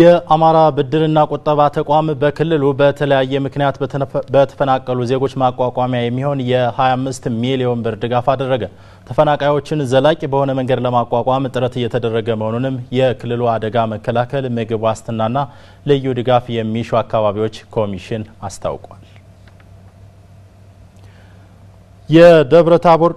የአማራ ብድርና ቁጠባ ተቋም በክልሉ በተለያየ ምክንያት በተፈናቀሉ ዜጎች ማቋቋሚያ የሚሆን የ25 ሚሊዮን ብር ድጋፍ አደረገ። ተፈናቃዮችን ዘላቂ በሆነ መንገድ ለማቋቋም ጥረት እየተደረገ መሆኑንም የክልሉ አደጋ መከላከል ምግብ ዋስትናና ልዩ ድጋፍ የሚሹ አካባቢዎች ኮሚሽን አስታውቋል። የደብረ ታቦር